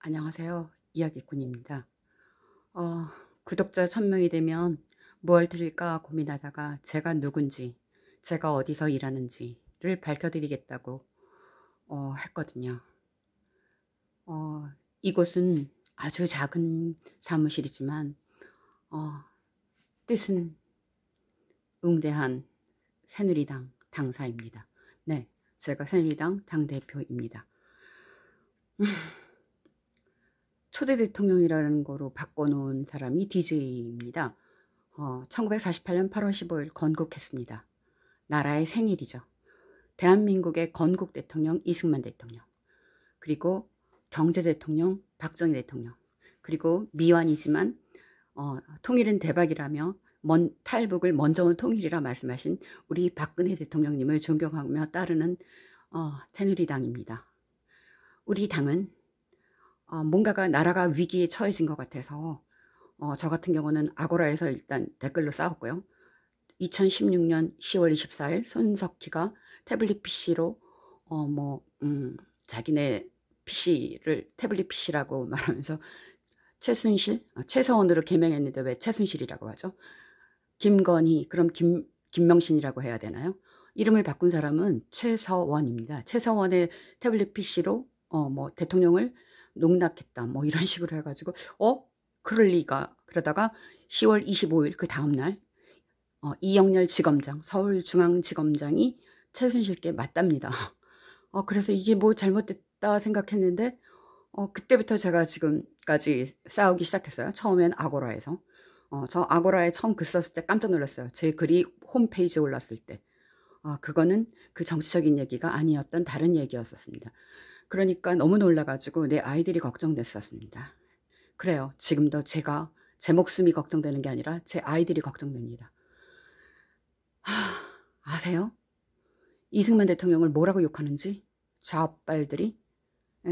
안녕하세요. 이야기꾼입니다. 어, 구독자 1000명이 되면 무얼 드릴까 고민하다가 제가 누군지, 제가 어디서 일하는지를 밝혀드리겠다고 어, 했거든요. 어, 이곳은 아주 작은 사무실이지만 어, 뜻은 웅대한 새누리당 당사입니다. 네, 제가 새누리당 당대표입니다. 초대 대통령이라는 거로 바꿔놓은 사람이 DJ입니다. 어, 1948년 8월 15일 건국했습니다. 나라의 생일이죠. 대한민국의 건국 대통령 이승만 대통령 그리고 경제 대통령 박정희 대통령 그리고 미완이지만 어, 통일은 대박이라며 먼, 탈북을 먼저 온 통일이라 말씀하신 우리 박근혜 대통령님을 존경하며 따르는 어, 새누리당입니다. 우리 당은 어, 뭔가가 나라가 위기에 처해진 것 같아서 어, 저 같은 경우는 아고라에서 일단 댓글로 싸웠고요. 2016년 10월 24일 손석희가 태블릿 PC로 어, 뭐 음, 자기네 PC를 태블릿 PC라고 말하면서 최순실, 어, 최서원으로 개명했는데 왜 최순실이라고 하죠? 김건희, 그럼 김, 김명신이라고 해야 되나요? 이름을 바꾼 사람은 최서원입니다. 최서원의 태블릿 PC로 어, 뭐 대통령을 농락했다 뭐 이런 식으로 해가지고 어? 그럴 리가 그러다가 10월 25일 그 다음날 어, 이영렬 지검장 서울중앙지검장이 최순실께 맞답니다. 어, 그래서 이게 뭐 잘못됐다 생각했는데 어, 그때부터 제가 지금까지 싸우기 시작했어요. 처음엔 아고라에서. 어, 저 아고라에 처음 글 썼을 때 깜짝 놀랐어요. 제 글이 홈페이지에 올랐을 때. 아, 그거는 그 정치적인 얘기가 아니었던 다른 얘기였었습니다. 그러니까 너무 놀라가지고 내 아이들이 걱정됐었습니다. 그래요. 지금도 제가 제 목숨이 걱정되는 게 아니라 제 아이들이 걱정됩니다. 하, 아세요? 이승만 대통령을 뭐라고 욕하는지? 좌빨들이? 예.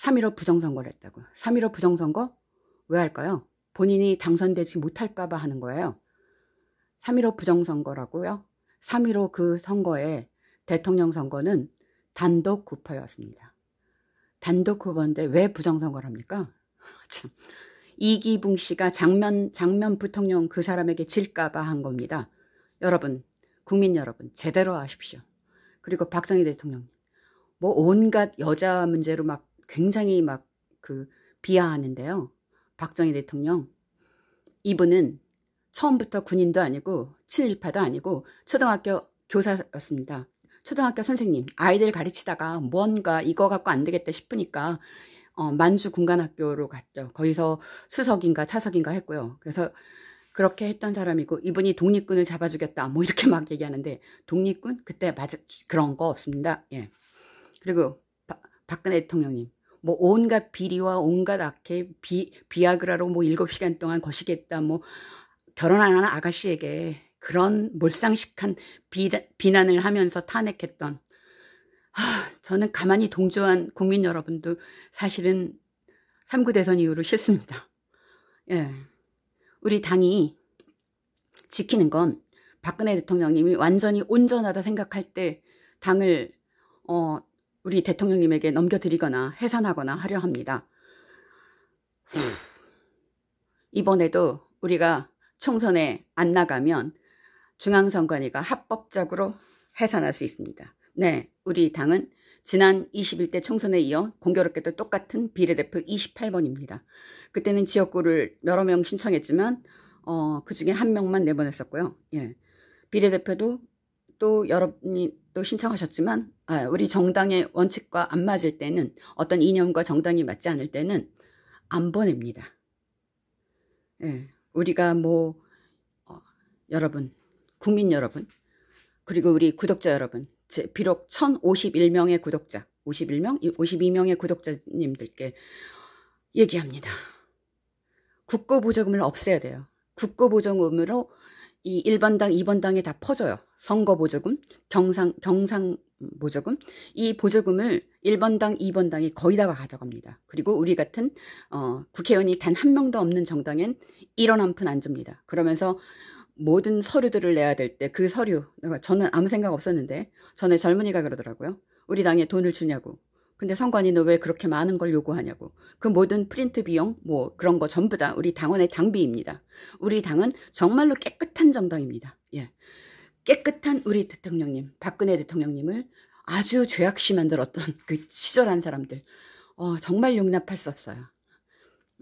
3.15 부정선거를 했다고. 3.15 부정선거? 왜 할까요? 본인이 당선되지 못할까봐 하는 거예요. 3.15 부정선거라고요? 3.15 그 선거에 대통령 선거는 단독 구파였습니다. 단독 후보인데 왜 부정선거를 합니까? 참. 이기붕 씨가 장면, 장면 부통령 그 사람에게 질까봐 한 겁니다. 여러분, 국민 여러분, 제대로 아십시오. 그리고 박정희 대통령님, 뭐 온갖 여자 문제로 막 굉장히 막 그 비하하는데요. 박정희 대통령, 이분은 처음부터 군인도 아니고 친일파도 아니고 초등학교 교사였습니다. 초등학교 선생님 아이들 가르치다가 뭔가 이거 갖고 안 되겠다 싶으니까 어, 만주 군간학교로 갔죠. 거기서 수석인가 차석인가 했고요. 그래서 그렇게 했던 사람이고 이분이 독립군을 잡아 주겠다뭐 이렇게 막 얘기하는데 독립군 그때 맞아 그런 거 없습니다. 예. 그리고 바, 박근혜 대통령님 뭐 온갖 비리와 온갖 악해 비 비아그라로 뭐 일곱 시간 동안 거시겠다 뭐 결혼 안 하는 아가씨에게 그런 몰상식한 비, 난을 하면서 탄핵했던 하, 아, 저는 가만히 동조한 국민 여러분도 사실은 3구 대선 이후로 싫습니다. 예. 우리 당이 지키는 건 박근혜 대통령님이 완전히 온전하다 생각할 때 당을 어, 우리 대통령님에게 넘겨드리거나 해산하거나 하려 합니다. 이번에도 우리가 총선에 안 나가면 중앙선관위가 합법적으로 해산할 수 있습니다. 네, 우리 당은 지난 21대 총선에 이어 공교롭게도 똑같은 비례대표 28번입니다. 그때는 지역구를 여러 명 신청했지만 어, 그 중에 한 명만 내보냈었고요. 예. 비례대표도 또 여러분이 또 신청하셨지만 아, 우리 정당의 원칙과 안 맞을 때는 어떤 이념과 정당이 맞지 않을 때는 안 보냅니다. 예. 우리가 뭐 어, 여러분 국민 여러분 그리고 우리 구독자 여러분 비록 1051명의 구독자 51명 52명의 구독자님들께 얘기합니다. 국고보조금을 없애야 돼요. 국고보조금으로 이 1번당 2번당에 다 퍼져요. 선거보조금, 경상, 경상보조금 이 보조금을 1번당 2번당이 거의 다 가져갑니다. 그리고 우리 같은 어, 국회의원이 단 한 명도 없는 정당엔 1원 한 푼 안 줍니다. 그러면서 모든 서류들을 내야 될 때 그 서류 저는 아무 생각 없었는데 전에 젊은이가 그러더라고요. 우리 당에 돈을 주냐고. 근데 선관위 는왜 그렇게 많은 걸 요구하냐고. 그 모든 프린트 비용 뭐 그런 거 전부 다 우리 당원의 당비입니다. 우리 당은 정말로 깨끗한 정당입니다. 예. 깨끗한 우리 대통령님, 박근혜 대통령님을 아주 죄악시 만들었던 그 치졸한 사람들. 어, 정말 용납할 수 없어요.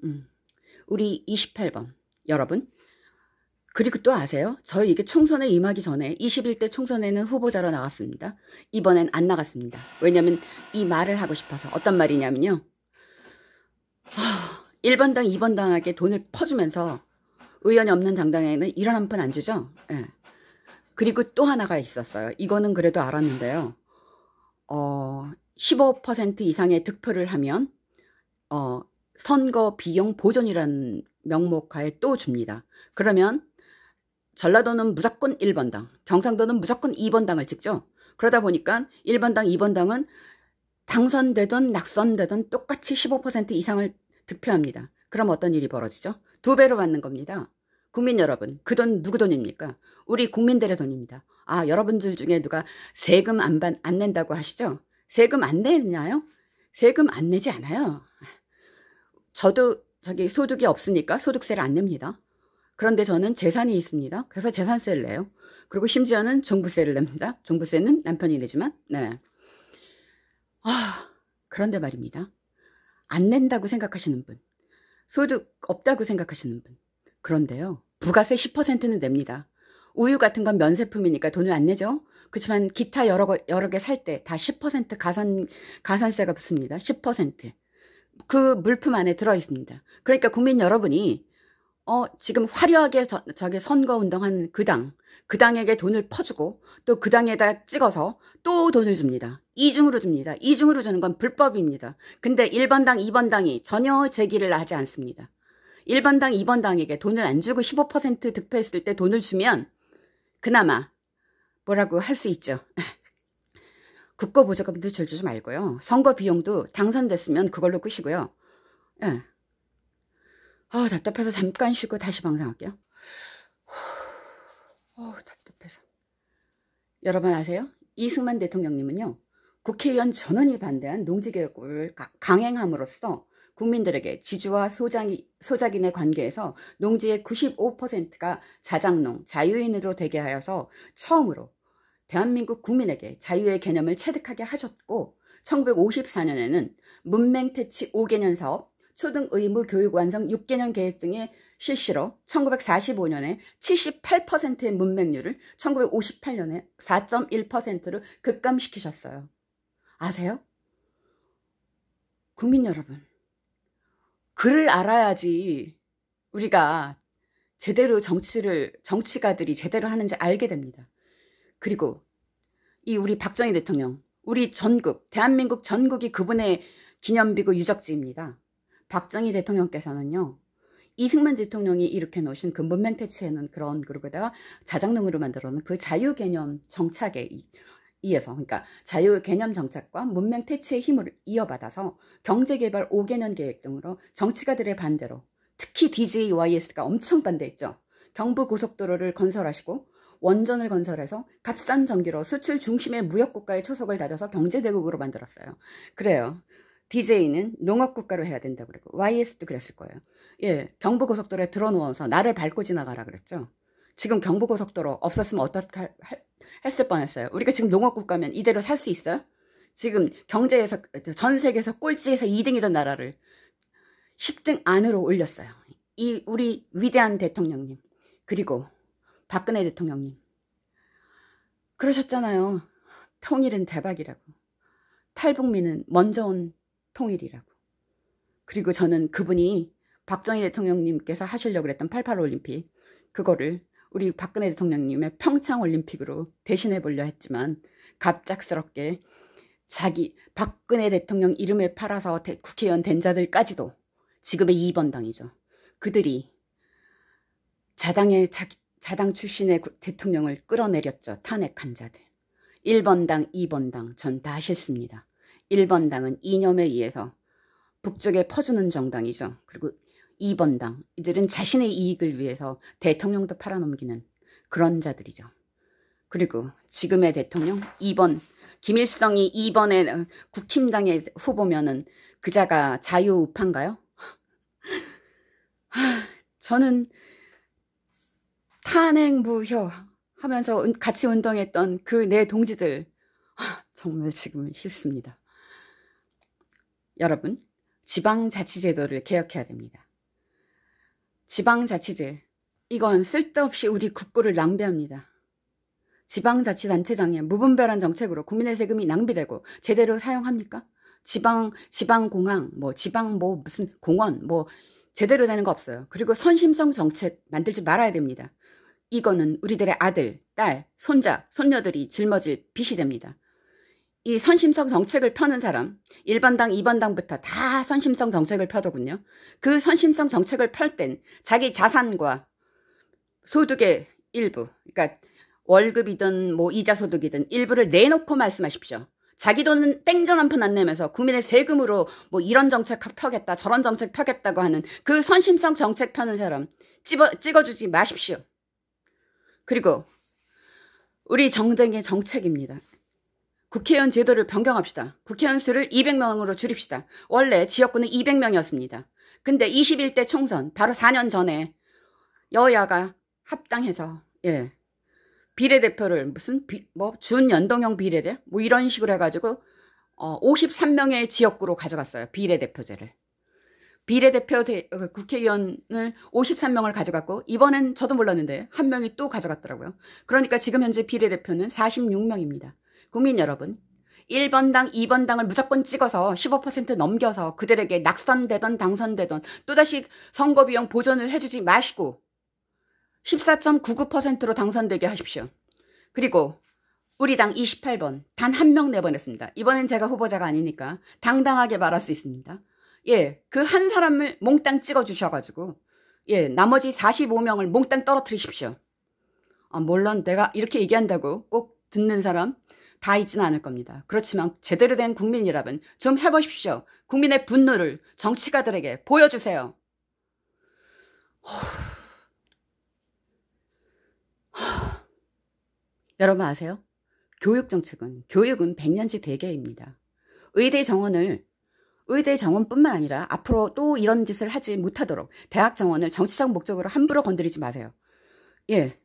음. 우리 28번 여러분 그리고 또 아세요? 저희 이게 총선에 임하기 전에 21대 총선에는 후보자로 나왔습니다 이번엔 안 나갔습니다. 왜냐면 이 말을 하고 싶어서 어떤 말이냐면요. 하, 1번당 2번당에게 돈을 퍼주면서 의원이 없는 당당에는 일런한 푼 안 주죠. 예. 그리고 또 하나가 있었어요. 이거는 그래도 알았는데요. 어, 15% 이상의 득표를 하면 어, 선거 비용 보전이라는 명목 하에 또 줍니다. 그러면 전라도는 무조건 1번당, 경상도는 무조건 2번당을 찍죠. 그러다 보니까 1번당, 2번당은 당선되든 낙선되든 똑같이 15% 이상을 득표합니다. 그럼 어떤 일이 벌어지죠? 두 배로 받는 겁니다. 국민 여러분, 그 돈 누구 돈입니까? 우리 국민들의 돈입니다. 아, 여러분들 중에 누가 세금 안, 반, 안 낸다고 하시죠? 세금 안 내나요? 세금 안 내지 않아요. 저도 저기 소득이 없으니까 소득세를 안 냅니다. 그런데 저는 재산이 있습니다. 그래서 재산세를 내요. 그리고 심지어는 종부세를 냅니다. 종부세는 남편이 내지만, 네. 아, 그런데 말입니다. 안 낸다고 생각하시는 분, 소득 없다고 생각하시는 분. 그런데요, 부가세 10%는 냅니다. 우유 같은 건 면세품이니까 돈을 안 내죠? 그렇지만 기타 여러, 여러 개 살 때 다 10% 가산, 가산세가 붙습니다. 10%. 그 물품 안에 들어있습니다. 그러니까 국민 여러분이 어, 지금 화려하게 저, 저기 선거운동한 그 당, 그 당에게 돈을 퍼주고 또 그 당에다 찍어서 또 돈을 줍니다. 이중으로 줍니다. 이중으로 주는 건 불법입니다. 근데 1번 당, 2번 당이 전혀 제기를 하지 않습니다. 1번 당, 2번 당에게 돈을 안 주고 15% 득표했을 때 돈을 주면 그나마 뭐라고 할 수 있죠. 국고보조금도 줄 주지 말고요. 선거 비용도 당선됐으면 그걸로 끄시고요. 예. 아 답답해서 잠깐 쉬고 다시 방송할게요. 어 답답해서. 여러분 아세요? 이승만 대통령님은요. 국회의원 전원이 반대한 농지개혁을 강행함으로써 국민들에게 지주와 소장이, 소작인의 관계에서 농지의 95%가 자장농, 자유인으로 되게 하여서 처음으로 대한민국 국민에게 자유의 개념을 체득하게 하셨고 1954년에는 문맹태치 5개년 사업, 초등 의무 교육 완성 6개년 계획 등의 실시로 1945년에 78%의 문맹률을 1958년에 4.1%로 급감시키셨어요. 아세요? 국민 여러분, 글을 알아야지 우리가 제대로 정치를, 정치가들이 제대로 하는지 알게 됩니다. 그리고 이 우리 박정희 대통령, 우리 전국, 대한민국 전국이 그분의 기념비고 유적지입니다. 박정희 대통령께서는요. 이승만 대통령이 일으켜 놓으신 근본 맹태치에는 그런 그룹에다가 자작농으로 만들어 놓은 그 자유 개념 정착에 이어서 그러니까 자유 개념 정착과 문맹 퇴치의 힘을 이어받아서 경제개발 5개년 계획 등으로 정치가들의 반대로 특히 DJYS가 엄청 반대했죠. 경부 고속도로를 건설하시고 원전을 건설해서 값싼 전기로 수출 중심의 무역국가의 초석을 다져서 경제대국으로 만들었어요. 그래요. DJ는 농업국가로 해야 된다고 그러고 YS도 그랬을 거예요. 예, 경부고속도로에 들어놓아서 나를 밟고 지나가라 그랬죠. 지금 경부고속도로 없었으면 어떻게 했을 뻔했어요. 우리가 지금 농업국가면 이대로 살 수 있어요? 지금 경제에서 전 세계에서 꼴찌에서 2등이던 나라를 10등 안으로 올렸어요. 이 우리 위대한 대통령님 그리고 박근혜 대통령님 그러셨잖아요. 통일은 대박이라고. 탈북민은 먼저 온 통일이라고. 그리고 저는 그분이 박정희 대통령님께서 하시려고 그랬던 88올림픽 그거를 우리 박근혜 대통령님의 평창올림픽으로 대신해 보려 했지만 갑작스럽게 자기 박근혜 대통령 이름을 팔아서 대, 국회의원 된 자들까지도 지금의 2번 당이죠. 그들이 자당의 자, 자당 출신의 대통령을 끌어내렸죠. 탄핵한 자들. 1번 당, 2번 당전 다 싫습니다. 1번 당은 이념에 의해서 북쪽에 퍼주는 정당이죠. 그리고 2번 당, 이들은 자신의 이익을 위해서 대통령도 팔아넘기는 그런 자들이죠. 그리고 지금의 대통령 2번, 김일성이 2번의 국힘당의 후보면은 그자가 자유우파인가요? 저는 탄핵무효 하면서 같이 운동했던 그내 네 동지들 정말 지금 은 싫습니다. 여러분, 지방자치제도를 개혁해야 됩니다. 지방자치제, 이건 쓸데없이 우리 국고를 낭비합니다. 지방자치단체장의 무분별한 정책으로 국민의 세금이 낭비되고 제대로 사용합니까? 지방, 지방공항, 뭐 지방 뭐 무슨 공원, 뭐 제대로 되는 거 없어요. 그리고 선심성 정책 만들지 말아야 됩니다. 이거는 우리들의 아들, 딸, 손자, 손녀들이 짊어질 빚이 됩니다. 이 선심성 정책을 펴는 사람 1번당 2번당부터 다 선심성 정책을 펴더군요. 그 선심성 정책을 펼 땐 자기 자산과 소득의 일부 그러니까 월급이든 뭐 이자 소득이든 일부를 내놓고 말씀하십시오. 자기 돈은 땡전 한 푼 안 내면서 국민의 세금으로 뭐 이런 정책 펴겠다 저런 정책 펴겠다고 하는 그 선심성 정책 펴는 사람 찍어, 찍어주지 마십시오. 그리고 우리 정당의 정책입니다. 국회의원 제도를 변경합시다. 국회의원 수를 200명으로 줄입시다. 원래 지역구는 200명이었습니다. 근데 21대 총선 바로 4년 전에 여야가 합당해서 예 비례대표를 무슨 비, 뭐 준연동형 비례대 뭐 이런 식으로 해가지고 어 53명의 지역구로 가져갔어요 비례대표제를 비례대표 대, 어, 국회의원을 53명을 가져갔고 이번엔 저도 몰랐는데 한 명이 또 가져갔더라고요 그러니까 지금 현재 비례대표는 46명입니다 국민 여러분 1번당 2번당을 무조건 찍어서 15% 넘겨서 그들에게 낙선되던 당선되던 또다시 선거비용 보전을 해주지 마시고 14.99%로 당선되게 하십시오. 그리고 우리 당 28번 단 한 명 내보냈습니다. 이번엔 제가 후보자가 아니니까 당당하게 말할 수 있습니다. 예, 그 한 사람을 몽땅 찍어주셔가지고 예, 나머지 45명을 몽땅 떨어뜨리십시오. 아, 물론 내가 이렇게 얘기한다고 꼭 듣는 사람 다 있지는 않을 겁니다. 그렇지만 제대로 된 국민 이라면 좀 해보십시오. 국민의 분노를 정치가들에게 보여주세요. 여러분 아세요? 교육정책은 교육은 백년지 대계입니다. 의대 정원을 의대 정원뿐만 아니라 앞으로 또 이런 짓을 하지 못하도록 대학 정원을 정치적 목적으로 함부로 건드리지 마세요. 예,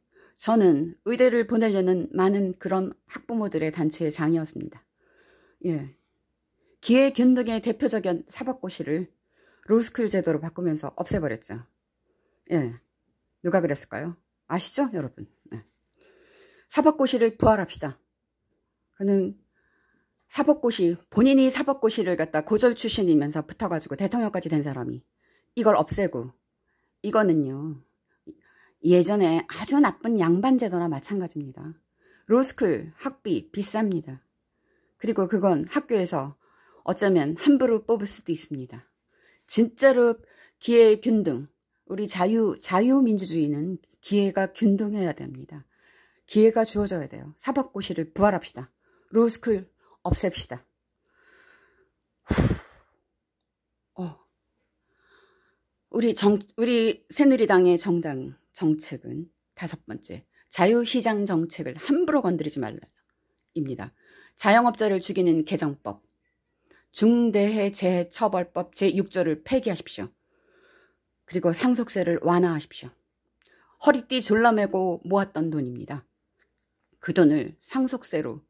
저는 의대를 보내려는 많은 그런 학부모들의 단체의 장이었습니다. 예. 기회 균등의 대표적인 사법고시를 로스쿨 제도로 바꾸면서 없애버렸죠. 예. 누가 그랬을까요? 아시죠, 여러분? 예. 사법고시를 부활합시다. 그는 사법고시, 본인이 사법고시를 갖다 고졸 출신이면서 붙어가지고 대통령까지 된 사람이 이걸 없애고, 이거는요, 예전에 아주 나쁜 양반제도나 마찬가지입니다. 로스쿨 학비 비쌉니다. 그리고 그건 학교에서 어쩌면 함부로 뽑을 수도 있습니다. 진짜로 기회 균등, 우리 자유, 자유민주주의는 기회가 균등해야 됩니다. 기회가 주어져야 돼요. 사법고시를 부활합시다. 로스쿨 없앱시다. 어. 우리 정, 우리 새누리당의 정당 정책은 다섯 번째, 자유시장 정책을 함부로 건드리지 말라입니다. 자영업자를 죽이는 개정법, 중대해재해처벌법 제6조를 폐기하십시오. 그리고 상속세를 완화하십시오. 허리띠 졸라매고 모았던 돈입니다. 그 돈을 상속세로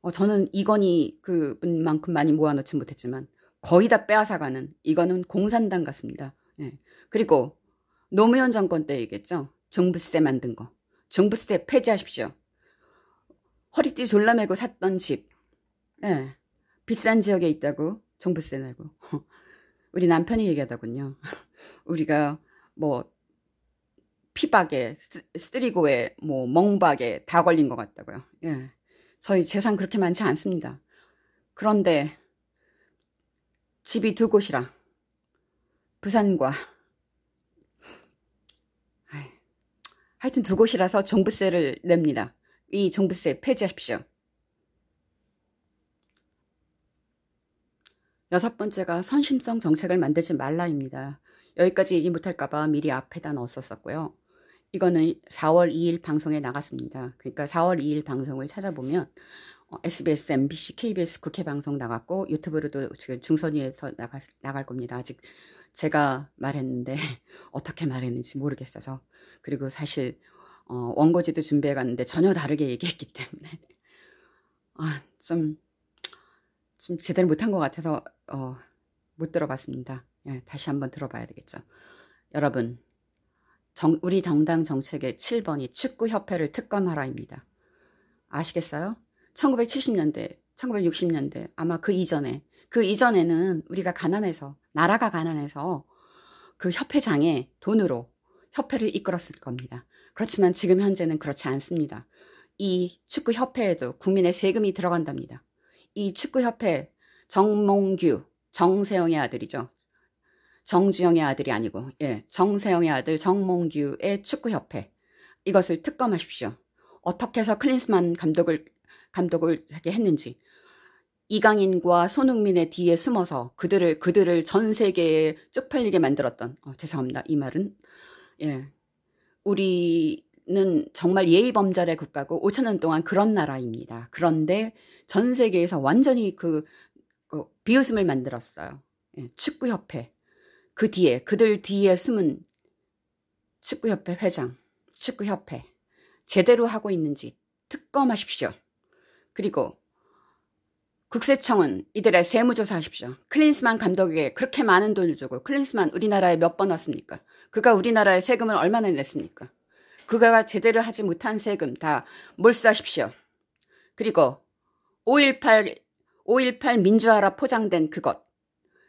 어, 저는 이건희 그분만큼 많이 모아놓지 못했지만 거의 다 빼앗아가는 이거는 공산당 같습니다. 예. 그리고 노무현 정권 때 얘기했죠. 종부세 만든 거. 종부세 폐지하십시오. 허리띠 졸라매고 샀던 집. 예. 비싼 지역에 있다고 종부세 내고. 우리 남편이 얘기하더군요. 우리가 뭐 피박에, 쓰리고에, 뭐 멍박에 다 걸린 것 같다고요. 예. 저희 재산 그렇게 많지 않습니다. 그런데 집이 두 곳이라 부산과 하여튼 두 곳이라서 종부세를 냅니다. 이 종부세 폐지하십시오. 여섯 번째가 선심성 정책을 만들지 말라입니다. 여기까지 얘기 못할까봐 미리 앞에다 넣었었고요. 이거는 4월 2일 방송에 나갔습니다. 그러니까 4월 2일 방송을 찾아보면 어, SBS, MBC, KBS 국회 방송 나갔고 유튜브로도 지금 중선위에서 나갈 겁니다. 아직 제가 말했는데 어떻게 말했는지 모르겠어서 그리고 사실 어, 원고지도 준비해 갔는데 전혀 다르게 얘기했기 때문에 아, 좀, 좀 제대로 못한 것 같아서 어, 못 들어봤습니다. 예, 다시 한번 들어봐야 되겠죠. 여러분, 정, 우리 정당 정책의 7번이 축구협회를 특검하라입니다. 아시겠어요? 1970년대, 1960년대 아마 그 이전에 그 이전에는 우리가 가난해서 나라가 가난해서 그 협회장에 돈으로 협회를 이끌었을 겁니다. 그렇지만 지금 현재는 그렇지 않습니다. 이 축구협회에도 국민의 세금이 들어간답니다. 이 축구협회 정몽규, 정세영의 아들이죠. 정주영의 아들이 아니고 예, 정세영의 아들 정몽규의 축구협회 이것을 특검하십시오. 어떻게 해서 클린스만 감독을 감독을 하게 했는지 이강인과 손흥민의 뒤에 숨어서 그들을 그들을 전 세계에 쪽팔리게 만들었던 어, 죄송합니다 이 말은 예. 우리는 정말 예의범절의 국가고 5천 년 동안 그런 나라입니다. 그런데 전 세계에서 완전히 그, 그 비웃음을 만들었어요. 예. 축구협회. 그 뒤에 그들 뒤에 숨은 축구협회 회장, 축구협회 제대로 하고 있는지 특검하십시오. 그리고 국세청은 이들의 세무조사하십시오. 클린스만 감독에게 그렇게 많은 돈을 주고 클린스만 우리나라에 몇 번 왔습니까? 그가 우리나라에 세금을 얼마나 냈습니까? 그가 제대로 하지 못한 세금 다 몰수하십시오. 그리고 5.18, 5.18 민주화라 포장된 그것.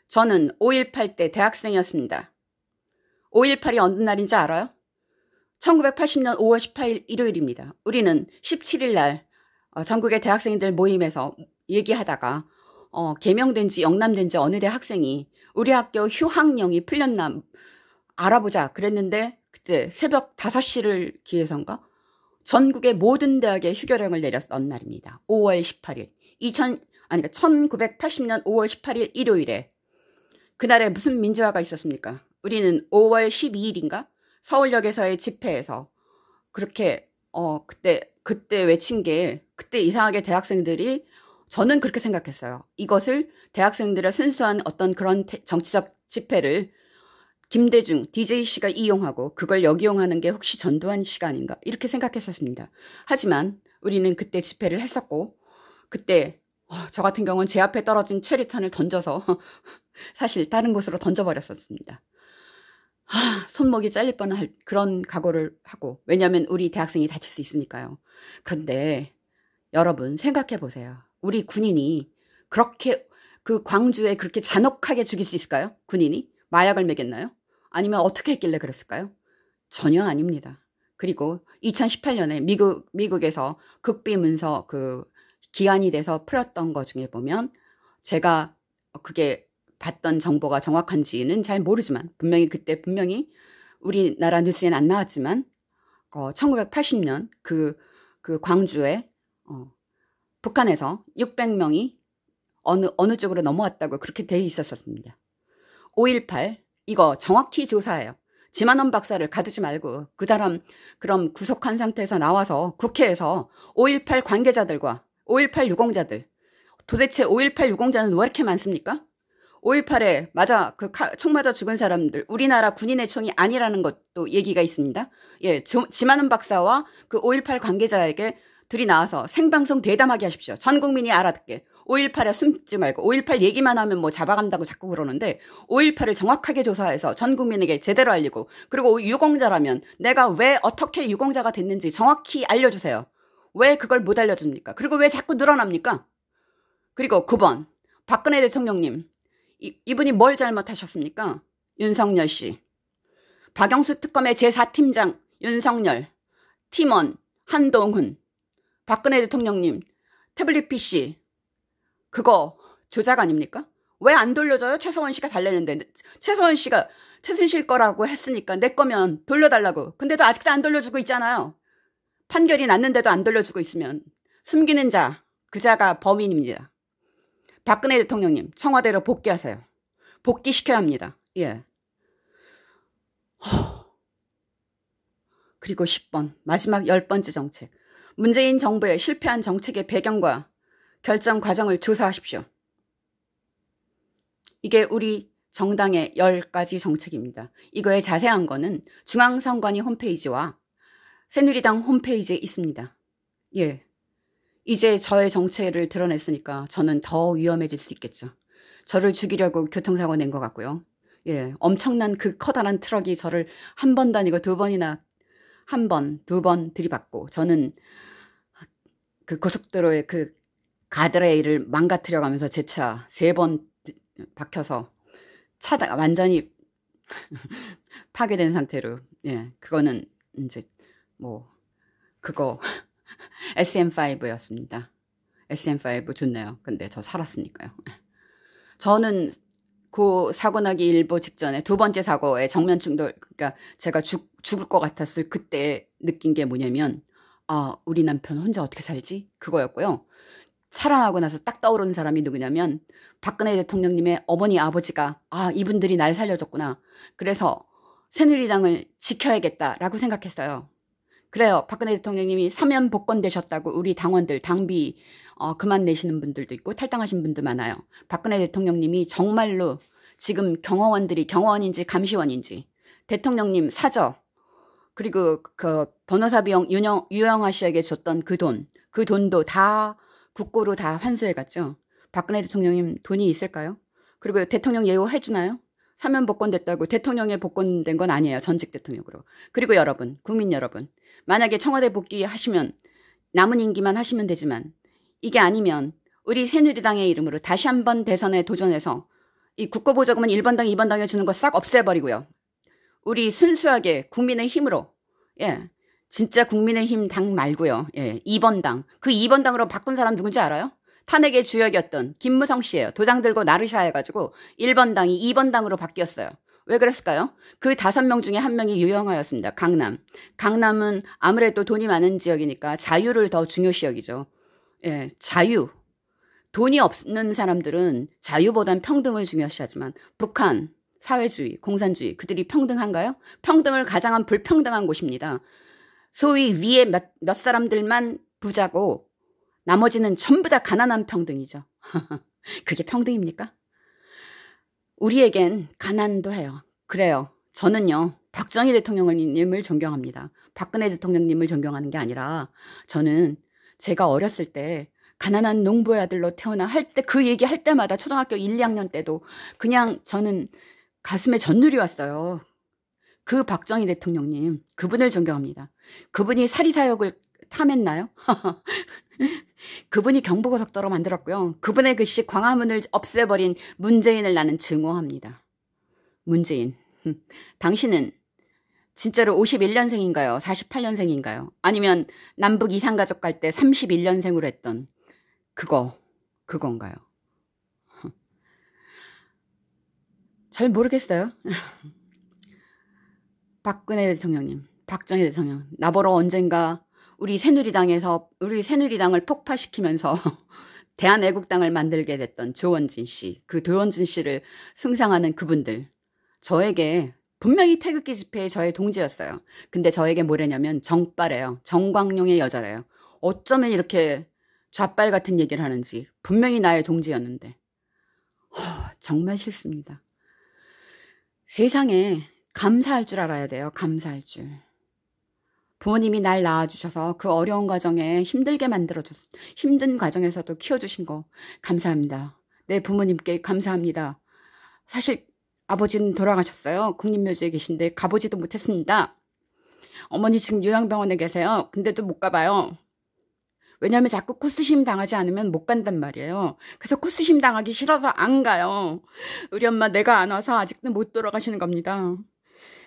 저는 5.18 때 대학생이었습니다. 5.18이 어느 날인 줄 알아요? 1980년 5월 18일 일요일입니다. 우리는 17일 날 어, 전국의 대학생들 모임에서 얘기하다가 어, 개명된지 영남된지 어느 대 학생이 우리 학교 휴학령이 풀렸나 알아보자 그랬는데 그때 새벽 5시를 기해선가 전국의 모든 대학에 휴교령을 내렸던 날입니다. 5월 18일 2000 아니 1980년 5월 18일 일요일에 그날에 무슨 민주화가 있었습니까? 우리는 5월 12일인가 서울역에서의 집회에서 그렇게 어 그때 그때 외친 게 그때 이상하게 대학생들이 저는 그렇게 생각했어요. 이것을 대학생들의 순수한 어떤 그런 정치적 집회를 김대중, DJ씨가 이용하고 그걸 역이용하는 게 혹시 전두환 씨가 아닌가 이렇게 생각했었습니다. 하지만 우리는 그때 집회를 했었고 그때 어, 저 같은 경우는 제 앞에 떨어진 체리탄을 던져서 사실 다른 곳으로 던져버렸었습니다. 아, 손목이 잘릴 뻔할 그런 각오를 하고 왜냐하면 우리 대학생이 다칠 수 있으니까요. 그런데 여러분 생각해 보세요. 우리 군인이 그렇게 그 광주에 그렇게 잔혹하게 죽일 수 있을까요? 군인이 마약을 먹였나요? 아니면 어떻게 했길래 그랬을까요? 전혀 아닙니다. 그리고 2018년에 미국 미국에서 극비 문서 그 기한이 돼서 풀었던 것 중에 보면 제가 그게 봤던 정보가 정확한지는 잘 모르지만 분명히 그때 분명히 우리나라 뉴스엔 안 나왔지만 어, 1980년 그, 그 광주에 어, 북한에서 600명이 어느, 어느 쪽으로 넘어왔다고 그렇게 돼 있었습니다. 5.18 이거 정확히 조사해요. 지만원 박사를 가두지 말고 그 사람 그럼 구속한 상태에서 나와서 국회에서 5.18 관계자들과 5.18 유공자들 도대체 5.18 유공자는 왜 이렇게 많습니까? 5.18에 맞아 그 총 맞아 죽은 사람들 우리나라 군인의 총이 아니라는 것도 얘기가 있습니다. 예, 지만원 박사와 그 5.18 관계자에게 둘이 나와서 생방송 대담하게 하십시오. 전 국민이 알아듣게. 5.18에 숨지 말고 5.18 얘기만 하면 뭐 잡아간다고 자꾸 그러는데 5.18을 정확하게 조사해서 전 국민에게 제대로 알리고 그리고 유공자라면 내가 왜 어떻게 유공자가 됐는지 정확히 알려주세요. 왜 그걸 못 알려줍니까? 그리고 왜 자꾸 늘어납니까? 그리고 9번 박근혜 대통령님 이, 이분이 뭘 잘못하셨습니까? 윤석열 씨 박영수 특검의 제4팀장 윤석열 팀원 한동훈 박근혜 대통령님 태블릿 PC 그거 조작 아닙니까? 왜 안 돌려줘요? 최서원 씨가 달래는데 최서원 씨가 최순실 거라고 했으니까 내 거면 돌려달라고 근데도 아직도 안 돌려주고 있잖아요. 판결이 났는데도 안 돌려주고 있으면 숨기는 자, 그자가 범인입니다. 박근혜 대통령님 청와대로 복귀하세요. 복귀시켜야 합니다. 예. 그리고 10번 마지막 10번째 정책 문재인 정부의 실패한 정책의 배경과 결정 과정을 조사하십시오. 이게 우리 정당의 10가지 정책입니다. 이거의 자세한 거는 중앙선관위 홈페이지와 새누리당 홈페이지에 있습니다. 예. 이제 저의 정체를 드러냈으니까 저는 더 위험해질 수 있겠죠. 저를 죽이려고 교통사고 낸 것 같고요. 예. 엄청난 그 커다란 트럭이 저를 한 번다니고두 번이나 한 번, 두 번 들이받고 저는 그 고속도로에 그 가드레일을 망가뜨려 가면서 제 차 세 번 박혀서 차다가 완전히 파괴된 상태로 예 그거는 이제 뭐 그거 SM5였습니다. SM5 좋네요. 근데 저 살았으니까요. 예. 저는 그 사고 나기 일보 직전에 두 번째 사고에 정면 충돌 그러니까 제가 죽, 죽을 것 같았을 그때 느낀 게 뭐냐면 아, 우리 남편 혼자 어떻게 살지? 그거였고요. 살아나고 나서 딱 떠오르는 사람이 누구냐면 박근혜 대통령님의 어머니 아버지가 아 이분들이 날 살려줬구나 그래서 새누리당을 지켜야겠다라고 생각했어요. 그래요. 박근혜 대통령님이 사면 복권되셨다고 우리 당원들 당비 어, 그만 내시는 분들도 있고 탈당하신 분도 많아요. 박근혜 대통령님이 정말로 지금 경호원들이 경호원인지 감시원인지 대통령님 사저 그리고 그 변호사 비용 유영 유영아 씨에게 줬던 그 돈, 그 돈도 다 국고로 다 환수해 갔죠. 박근혜 대통령님 돈이 있을까요? 그리고 대통령 예우 해주나요? 사면 복권됐다고 대통령의 복권된 건 아니에요. 전직 대통령으로. 그리고 여러분, 국민 여러분, 만약에 청와대 복귀하시면 남은 임기만 하시면 되지만 이게 아니면 우리 새누리당의 이름으로 다시 한번 대선에 도전해서 이 국고보조금은 1번 당, 2번 당에 주는 거 싹 없애버리고요. 우리 순수하게 국민의 힘으로 예 진짜 국민의 힘 당 말고요 예 2번 당그 2번 당으로 바꾼 사람 누군지 알아요? 탄핵의 주역이었던 김무성 씨예요. 도장 들고 나르샤 해가지고 1번 당이 2번 당으로 바뀌었어요. 왜 그랬을까요? 그 다섯 명 중에 한 명이 유형하였습니다. 강남. 강남은 아무래도 돈이 많은 지역이니까 자유를 더 중요시 여기죠. 예, 자유. 돈이 없는 사람들은 자유보단 평등을 중요시하지만 북한, 사회주의, 공산주의, 그들이 평등한가요? 평등을 가장한 불평등한 곳입니다. 소위 위에 몇, 몇 사람들만 부자고 나머지는 전부 다 가난한 평등이죠. 그게 평등입니까? 우리에겐 가난도 해요. 그래요. 저는요, 박정희 대통령님을 존경합니다. 박근혜 대통령님을 존경하는 게 아니라 저는 제가 어렸을 때 가난한 농부의 아들로 태어나 할 때 그 얘기 할 때마다 초등학교 1, 2학년 때도 그냥 저는 가슴에 전율이 왔어요. 그 박정희 대통령님, 그분을 존경합니다. 그분이 사리사욕을 탐했나요? 그분이 경부고속도로 만들었고요. 그분의 글씨 그 광화문을 없애버린 문재인을 나는 증오합니다. 문재인, 당신은 진짜로 51년생인가요? 48년생인가요? 아니면 남북 이산가족 갈 때 31년생으로 했던 그거, 그건가요? 잘 모르겠어요. 박근혜 대통령님, 박정희 대통령, 나보러 언젠가 우리 새누리당에서 우리 새누리당을 폭파시키면서 대한애국당을 만들게 됐던 조원진 씨, 그 조원진 씨를 숭상하는 그분들, 저에게 분명히 태극기 집회의 저의 동지였어요. 근데 저에게 뭐래냐면 정빠래요. 정광룡의 여자래요. 어쩌면 이렇게 좌빨 같은 얘기를 하는지 분명히 나의 동지였는데 허, 정말 싫습니다. 세상에 감사할 줄 알아야 돼요. 감사할 줄. 부모님이 날 낳아주셔서 그 어려운 과정에 힘들게 만들어줬, 힘든 과정에서도 키워주신 거 감사합니다. 내 네, 부모님께 감사합니다. 사실 아버지는 돌아가셨어요. 국립묘지에 계신데 가보지도 못했습니다. 어머니 지금 요양병원에 계세요. 근데도 못 가봐요. 왜냐하면 자꾸 코스심 당하지 않으면 못 간단 말이에요. 그래서 코스심 당하기 싫어서 안 가요. 우리 엄마 내가 안 와서 아직도 못 돌아가시는 겁니다.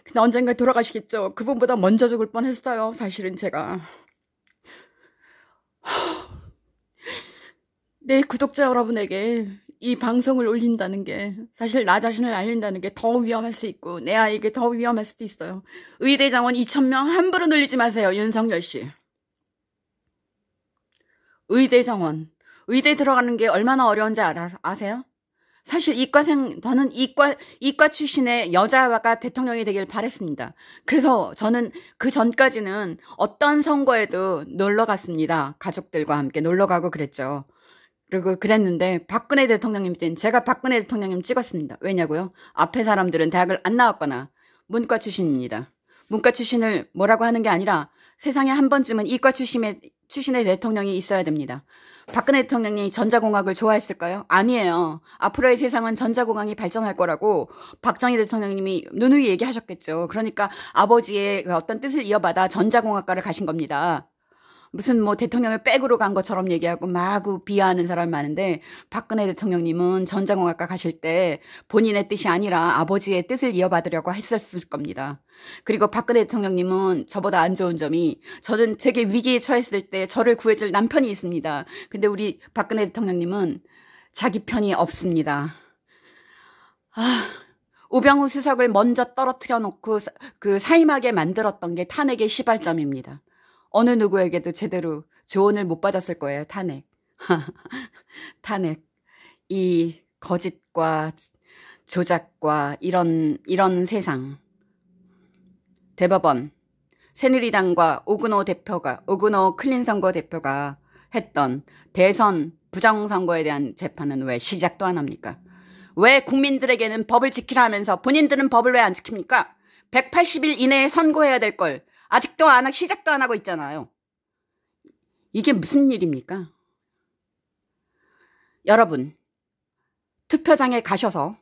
근데 언젠가 돌아가시겠죠. 그분보다 먼저 죽을 뻔했어요. 사실은 제가. 내 구독자 여러분에게 이 방송을 올린다는 게 사실 나 자신을 알린다는 게 더 위험할 수 있고 내 아이에게 더 위험할 수도 있어요. 의대장원 2천명 함부로 늘리지 마세요. 윤석열 씨. 의대 정원. 의대 들어가는 게 얼마나 어려운지 알아, 아세요? 사실 이과생 저는 이과 이과 출신의 여자가 와 대통령이 되길 바랬습니다. 그래서 저는 그 전까지는 어떤 선거에도 놀러 갔습니다. 가족들과 함께 놀러 가고 그랬죠. 그리고 그랬는데 박근혜 대통령님 때 제가 박근혜 대통령님 찍었습니다. 왜냐고요? 앞에 사람들은 대학을 안 나왔거나 문과 출신입니다. 문과 출신을 뭐라고 하는 게 아니라 세상에 한 번쯤은 이과 출신의 출신의 대통령이 있어야 됩니다. 박근혜 대통령이 전자공학을 좋아했을까요? 아니에요. 앞으로의 세상은 전자공학이 발전할 거라고 박정희 대통령님이 누누이 얘기하셨겠죠. 그러니까 아버지의 그 어떤 뜻을 이어받아 전자공학과를 가신 겁니다. 무슨 뭐 대통령을 백으로 간 것처럼 얘기하고 마구 비하하는 사람 많은데 박근혜 대통령님은 전자공학과 가실 때 본인의 뜻이 아니라 아버지의 뜻을 이어받으려고 했었을 겁니다. 그리고 박근혜 대통령님은 저보다 안 좋은 점이 저는 되게 위기에 처했을 때 저를 구해줄 남편이 있습니다. 근데 우리 박근혜 대통령님은 자기 편이 없습니다. 아, 우병우 수석을 먼저 떨어뜨려 놓고 그 사임하게 만들었던 게 탄핵의 시발점입니다. 어느 누구에게도 제대로 조언을 못 받았을 거예요. 탄핵. 탄핵. 이 거짓과 조작과 이런 이런 세상. 대법원 새누리당과 오근호 대표가 오근호 클린 선거 대표가 했던 대선 부정선거에 대한 재판은 왜 시작도 안 합니까? 왜 국민들에게는 법을 지키라 하면서 본인들은 법을 왜 안 지킵니까? 180일 이내에 선고해야 될걸 아직도 안 하고 시작도 안 하고 있잖아요. 이게 무슨 일입니까? 여러분 투표장에 가셔서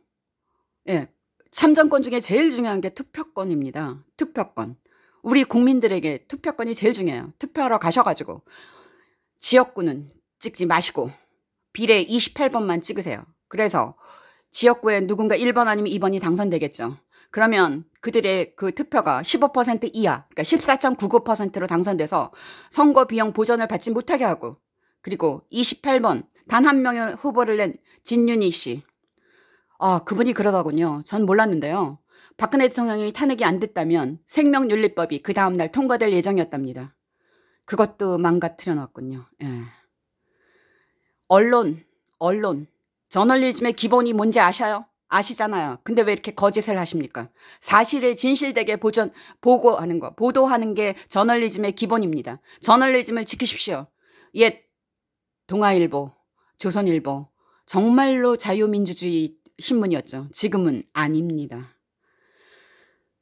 예, 참정권 중에 제일 중요한 게 투표권입니다. 투표권. 우리 국민들에게 투표권이 제일 중요해요. 투표하러 가셔가지고 지역구는 찍지 마시고 비례 28번만 찍으세요. 그래서 지역구에 누군가 1번 아니면 2번이 당선되겠죠. 그러면 그들의 그 투표가 15% 이하, 그러니까 14.99%로 당선돼서 선거 비용 보전을 받지 못하게 하고 그리고 28번 단 한 명의 후보를 낸 진윤희 씨. 아, 그분이 그러더군요. 전 몰랐는데요. 박근혜 대통령이 탄핵이 안 됐다면 생명윤리법이 그 다음날 통과될 예정이었답니다. 그것도 망가뜨려 놨군요. 예. 언론, 언론, 저널리즘의 기본이 뭔지 아셔요? 아시잖아요. 근데 왜 이렇게 거짓을 하십니까? 사실을 진실되게 보전, 보고하는 거, 보도하는 게 저널리즘의 기본입니다. 저널리즘을 지키십시오. 옛 동아일보, 조선일보, 정말로 자유민주주의 신문이었죠. 지금은 아닙니다.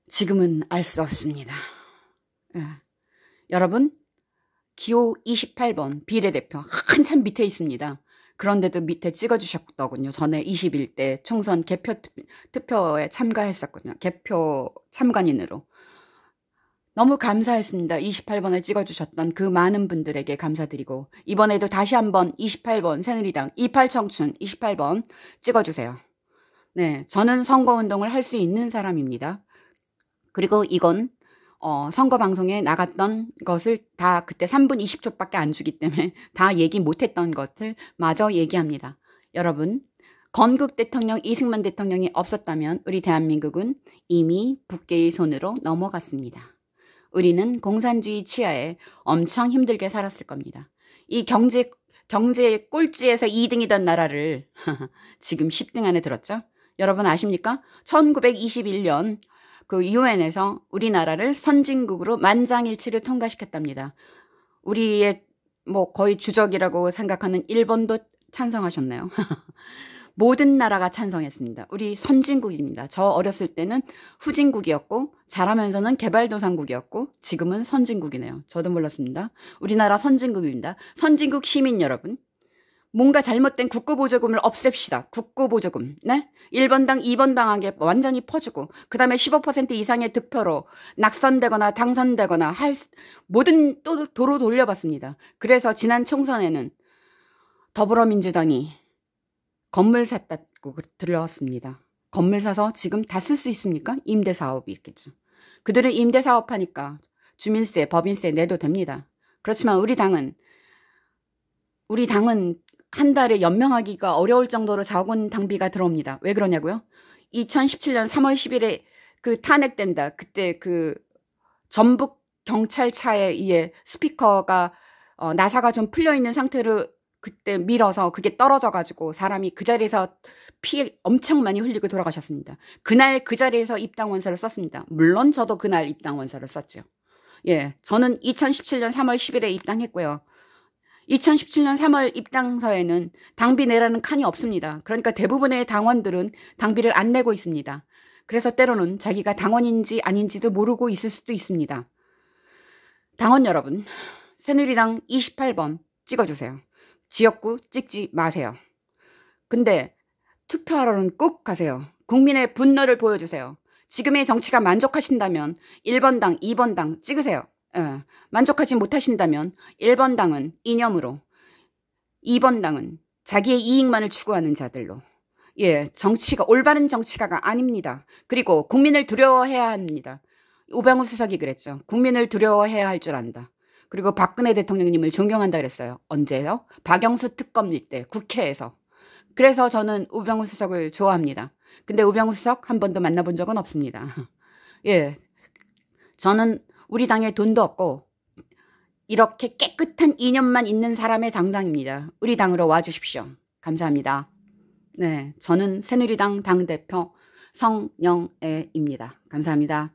지금은 알 수 없습니다. 예. 여러분, 기호 28번 비례대표 한참 밑에 있습니다. 그런데도 밑에 찍어주셨더군요. 전에 21대 총선 개표 투표에 참가했었거든요. 개표 참관인으로. 너무 감사했습니다. 28번을 찍어주셨던 그 많은 분들에게 감사드리고 이번에도 다시 한번 28번 새누리당 28청춘 28번 찍어주세요. 네, 저는 선거운동을 할 수 있는 사람입니다. 그리고 이건 어, 선거 방송에 나갔던 것을 다 그때 3분 20초밖에 안 주기 때문에 다 얘기 못했던 것을 마저 얘기합니다. 여러분, 건국 대통령 이승만 대통령이 없었다면 우리 대한민국은 이미 북계의 손으로 넘어갔습니다. 우리는 공산주의 치하에 엄청 힘들게 살았을 겁니다. 이 경제 경제 의 꼴찌에서 2등이던 나라를 지금 10등 안에 들었죠? 여러분 아십니까? 1921년 그 유엔에서 우리나라를 선진국으로 만장일치를 통과시켰답니다. 우리의 뭐 거의 주적이라고 생각하는 일본도 찬성하셨네요. 모든 나라가 찬성했습니다. 우리 선진국입니다. 저 어렸을 때는 후진국이었고 잘하면서는 개발도상국이었고 지금은 선진국이네요. 저도 몰랐습니다. 우리나라 선진국입니다. 선진국 시민 여러분, 뭔가 잘못된 국고보조금을 없앱시다. 국고보조금. 네? 1번당 2번당하게 완전히 퍼주고 그다음에 15% 이상의 득표로 낙선되거나 당선되거나 할 모든 또 도로 돌려봤습니다. 그래서 지난 총선에는 더불어민주당이 건물 샀다고 그, 들려왔습니다 건물 사서 지금 다 쓸 수 있습니까? 임대 사업이 있겠죠. 그들은 임대 사업하니까 주민세, 법인세 내도 됩니다. 그렇지만 우리 당은 우리 당은 한 달에 연명하기가 어려울 정도로 자은 당비가 들어옵니다. 왜 그러냐고요? 2017년 3월 10일에 그 탄핵된다. 그때 그 전북 경찰차에 의해 스피커가 어, 나사가 좀 풀려 있는 상태로 그때 밀어서 그게 떨어져 가지고 사람이 그 자리에서 피해 엄청 많이 흘리고 돌아가셨습니다. 그날 그 자리에서 입당 원서를 썼습니다. 물론 저도 그날 입당 원서를 썼죠. 예. 저는 2017년 3월 10일에 입당했고요. 2017년 3월 입당서에는 당비 내라는 칸이 없습니다. 그러니까 대부분의 당원들은 당비를 안 내고 있습니다. 그래서 때로는 자기가 당원인지 아닌지도 모르고 있을 수도 있습니다. 당원 여러분, 새누리당 28번 찍어주세요. 지역구 찍지 마세요. 근데 투표하러는 꼭 가세요. 국민의 분노를 보여주세요. 지금의 정치가 만족하신다면 1번 당, 2번 당 찍으세요. 에, 어, 만족하지 못하신다면 1번 당은 이념으로 2번 당은 자기의 이익만을 추구하는 자들로 예, 정치가 올바른 정치가가 아닙니다. 그리고 국민을 두려워해야 합니다. 오병우 수석이 그랬죠. 국민을 두려워해야 할 줄 안다. 그리고 박근혜 대통령님을 존경한다 그랬어요. 언제요? 박영수 특검일 때 국회에서. 그래서 저는 우병우 수석을 좋아합니다. 근데 우병우 수석 한 번도 만나본 적은 없습니다. 예. 저는 우리 당에 돈도 없고 이렇게 깨끗한 이념만 있는 사람의 당당입니다. 우리 당으로 와주십시오. 감사합니다. 네, 저는 새누리당 당대표 성영애입니다. 감사합니다.